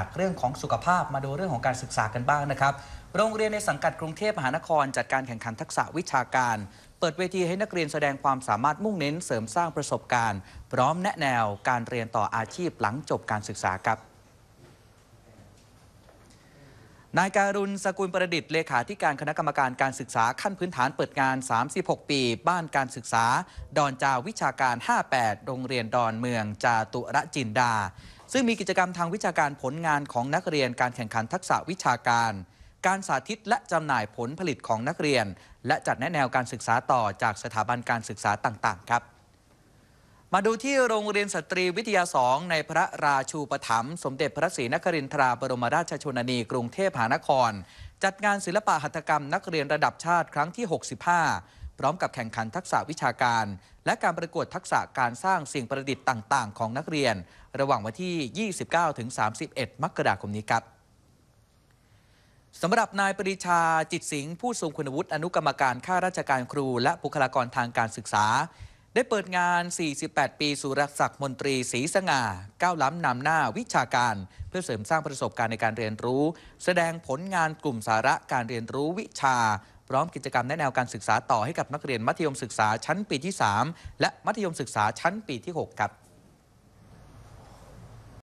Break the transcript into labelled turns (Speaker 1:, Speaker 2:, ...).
Speaker 1: จากเรื่องของสุขภาพมาดูเรื่องของการศึกษากันบ้างนะครับ โรงเรียนในสังกัดกรุงเทพมหานครจัดการแข่งขันทักษะวิชาการ เปิดเวทีให้นักเรียนแสดงความสามารถมุ่งเน้น เสริมสร้างประสบการณ์ พร้อมแนะแนว การเรียนต่ออาชีพหลังจบการศึกษาครับนายการุณสกุลประดิษฐ์เลขาธิการคณะกรรมการการศึกษาขั้นพื้นฐานเปิดงาน 36 ปี บ้านการศึกษา ดอนจาวิชาการ 58โรงเรียนดอนเมือง จาตุระจินดา ซึ่งมีกิจกรรมทางวิชาการผลงานของนักเรียนการแข่งขันทักษะวิชาการ การสาธิตและจำหน่ายผลผลิตของนักเรียน และจัดแนะแนวการศึกษาต่อจากสถาบันการศึกษาต่างๆ ครับมาดูที่โรงเรียนสตรีวิทยาสองในพระราชูปถัมภ์สมเด็จพระศรีนครินทราบรมราชชนนีกรุงเทพมหานคร จัดงานศิลปะหัตถกรรมนักเรียนระดับชาติครั้งที่ 65 พร้อมกับแข่งขันทักษะวิชาการ และการประกวดทักษะการสร้างสิ่งประดิษฐ์ต่าง ๆ ของนักเรียน ระหว่างวันที่ 29-31 มกราคมนี้ครับสำหรับนายปริชาจิตสิงห์ผู้ทรงคุณวุฒิอนุกรรมการข้าราชการครูและบุคลากรทางการศึกษาได้เปิดงาน 48 ปีสุรศักดิ์มนตรีศรีสง่า ก้าวล้ำนำหน้าวิชาการ เพื่อเสริมสร้างประสบการณ์ในการเรียนรู้ แสดงผลงานกลุ่มสาระการเรียนรู้วิชา พร้อมกิจกรรมแนะแนวการศึกษาต่อ ให้กับนักเรียนมัธยมศึกษาชั้นปีที่ 3 และมัธยมศึกษาชั้นปีที่6ครับ